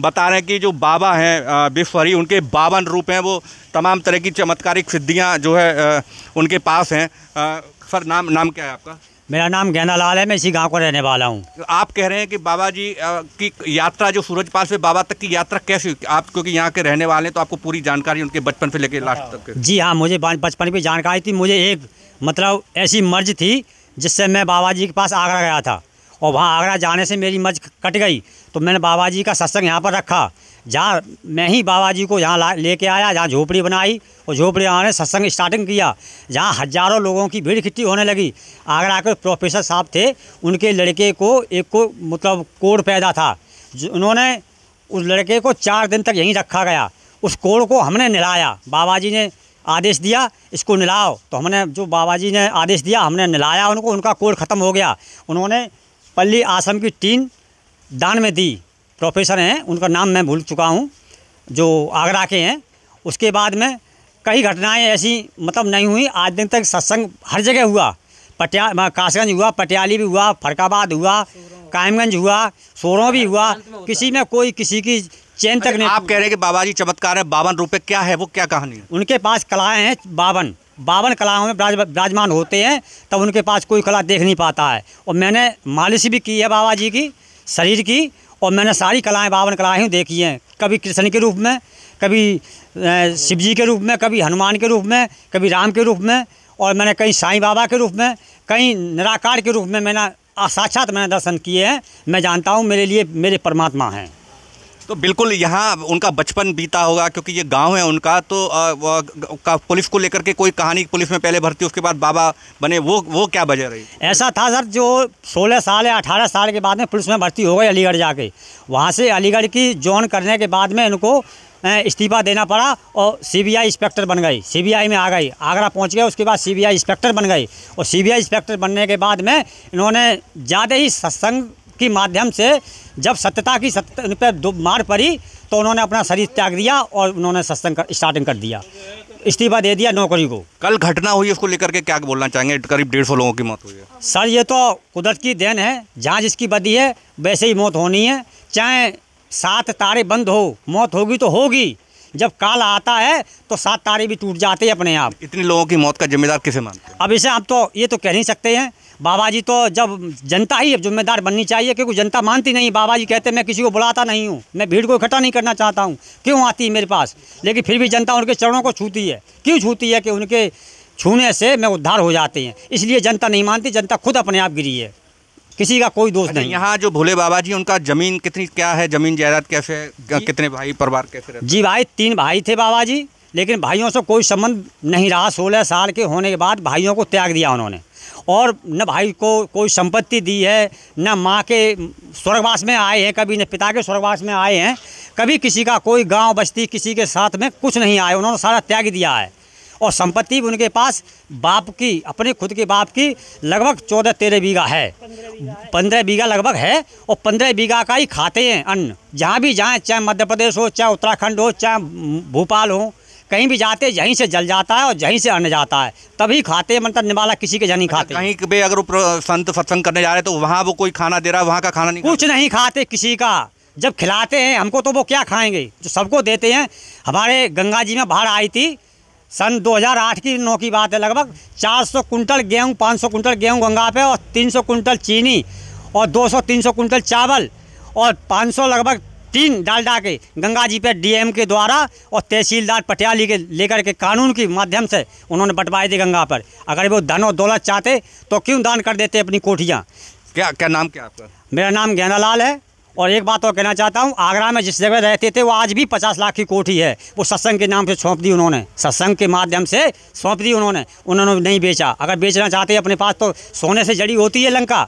बता रहे हैं कि जो बाबा हैं बेफरी उनके बावन रूप हैं वो तमाम तरह की चमत्कारिक सिद्धियाँ जो है उनके पास हैं सर नाम नाम क्या है आपका मेरा नाम गहना लाल है मैं इसी गांव का रहने वाला हूं। आप कह रहे हैं कि बाबा जी की यात्रा जो सूरजपाल से बाबा तक की यात्रा कैसी आप क्योंकि यहाँ के रहने वाले हैं तो आपको पूरी जानकारी उनके बचपन से लेकर लास्ट तक जी हाँ मुझे बचपन की जानकारी थी मुझे एक मतलब ऐसी मर्ज थी जिससे मैं बाबा जी के पास आगरा गया था और वहाँ आगरा जाने से मेरी मज कट गई तो मैंने बाबा जी का सत्संग यहाँ पर रखा जहाँ मैं ही बाबा जी को यहाँ लेके आया जहाँ झोपड़ी बनाई और झोपड़ी आने सत्संग स्टार्टिंग किया जहाँ हज़ारों लोगों की भीड़ इकट्ठी होने लगी आगरा के प्रोफेसर साहब थे उनके लड़के को एक को मतलब कोड पैदा था जो उन्होंने उस लड़के को चार दिन तक यहीं रखा गया उस कोड़ को हमने नहलाया बाबा जी ने आदेश दिया इसको नहलाओ तो हमने जो बाबा जी ने आदेश दिया हमने नहलाया उनको उनका कोड़ ख़त्म हो गया उन्होंने पल्ली आश्रम की तीन दान में दी प्रोफेसर हैं उनका नाम मैं भूल चुका हूँ जो आगरा के हैं उसके बाद में कई घटनाएं ऐसी मतलब नहीं हुई आज दिन तक सत्संग हर जगह हुआ पटिया कासगंज हुआ पटियाली भी हुआ फरकाबाद हुआ कायमगंज हुआ सोरों भी हुआ किसी में कोई किसी की चैन तक अच्छा, नहीं आप कह रहे हैं कि बाबा जी चमत्कार है बावन रुपये क्या है वो क्या कहानी है उनके पास कलाएँ हैं बावन बावन कलाओं में ब्राज विराजमान होते हैं तब उनके पास कोई कला देख नहीं पाता है और मैंने मालिश भी की है बाबा जी की शरीर की और मैंने सारी कलाएँ बावन कलाएँ ही देखी हैं कभी कृष्ण के रूप में कभी शिव जी के रूप में कभी हनुमान के रूप में कभी राम के रूप में और मैंने कहीं साईं बाबा के रूप में कहीं निराकार के रूप में मैंने साक्षात मैंने दर्शन किए हैं मैं जानता हूँ मेरे लिए मेरे परमात्मा हैं तो बिल्कुल यहाँ उनका बचपन बीता होगा क्योंकि ये गांव है उनका तो आ, पुलिस को लेकर के कोई कहानी पुलिस में पहले भर्ती उसके बाद बाबा बने वो वो क्या वजह रही ऐसा था सर जो 16 साल या अठारह साल के बाद में पुलिस में भर्ती हो गई अलीगढ़ जाके वहाँ से अलीगढ़ की जॉन करने के बाद में इनको इस्तीफा देना पड़ा और सीबीआई इंस्पेक्टर बन गई सीबीआई में आ गई आगरा पहुंच गए उसके बाद सीबीआई इंस्पेक्टर बन गई और सीबीआई इंस्पेक्टर बनने के बाद में इन्होंने ज़्यादा ही सत्संग के माध्यम से जब सत्यता की सत्य उन पर मार पड़ी तो उन्होंने अपना शरीर त्याग दिया और उन्होंने सत्संग कर स्टार्टिंग कर दिया इस्तीफा दे दिया नौकरी को कल घटना हुई उसको लेकर के क्या बोलना चाहेंगे करीब डेढ़ सौ लोगों की मौत हुई है सर ये तो कुदरत की देन है जहाँ जिसकी बदी है वैसे ही मौत होनी है चाहे सात तारे बंद हो मौत होगी तो होगी जब काल आता है तो सात तारे भी टूट जाते हैं अपने आप इतने लोगों की मौत का जिम्मेदार किसे मानते हैं अब इसे आप तो ये तो कह नहीं सकते हैं बाबा जी तो जब जनता ही जिम्मेदार बननी चाहिए क्योंकि जनता मानती नहीं बाबा जी कहते मैं किसी को बुलाता नहीं हूँ मैं भीड़ को इकट्ठा नहीं करना चाहता हूँ क्यों आती है मेरे पास लेकिन फिर भी जनता उनके चरणों को छूती है क्यों छूती है कि उनके छूने से मैं उद्धार हो जाते हैं इसलिए जनता नहीं मानती जनता खुद अपने आप गिरी है किसी का कोई दोस्त नहीं यहाँ जो भोले बाबा जी उनका जमीन कितनी क्या है जमीन जायदाद कैसे कितने भाई परिवार कैसे जी भाई तीन भाई थे बाबा जी लेकिन भाइयों से कोई संबंध नहीं रहा सोलह साल के होने के बाद भाइयों को त्याग दिया उन्होंने और न भाई को कोई संपत्ति दी है न माँ के स्वर्गवास में आए हैं कभी न पिता के स्वर्गवास में आए हैं कभी किसी का कोई गांव बस्ती किसी के साथ में कुछ नहीं आए उन्होंने सारा त्याग दिया है और संपत्ति भी उनके पास बाप की अपने खुद के बाप की लगभग चौदह तेरह बीघा है पंद्रह बीघा लगभग है और पंद्रह बीघा का ही खाते हैं अन्न जहाँ भी जाएँ चाहे मध्य प्रदेश हो चाहे उत्तराखंड हो चाहे भोपाल हो कहीं भी जाते यहीं से जल जाता है और यहीं से अन्न जाता है तभी खाते मतलब निवाला किसी के जन नहीं खाते कहीं भी अगर संत सत्संग करने जा रहे तो वहाँ वो कोई खाना दे रहा है वहाँ का खाना नहीं कुछ नहीं खाते किसी का जब खिलाते हैं हमको तो वो क्या खाएंगे जो सबको देते हैं हमारे गंगा जी में बाढ़ आई थी सन 2008 की नौ की बात है लगभग 400 कुंटल गेहूँ पाँच सौ कुंटल गेहूँ गंगा पे और 300 कुंटल चीनी और 200-300 कुंटल चावल और 500 लगभग तीन डाल डाल के गंगा जी पे डीएम के द्वारा और तहसीलदार पटियाली के लेकर के कानून के माध्यम से उन्होंने बंटवाए थे गंगा पर अगर वो धन और दौलत चाहते तो क्यों दान कर देते अपनी कोठियाँ क्या क्या नाम क्या आपका मेरा नाम ज्ञानालाल है और एक बात और कहना चाहता हूँ आगरा में जिस जगह रहते थे वो आज भी पचास लाख की कोठी है वो सत्संग के नाम से सौंप दी उन्होंने सत्संग के माध्यम से सौंप दी उन्होंने उन्होंने नहीं बेचा अगर बेचना चाहते अपने पास तो सोने से जड़ी होती है लंका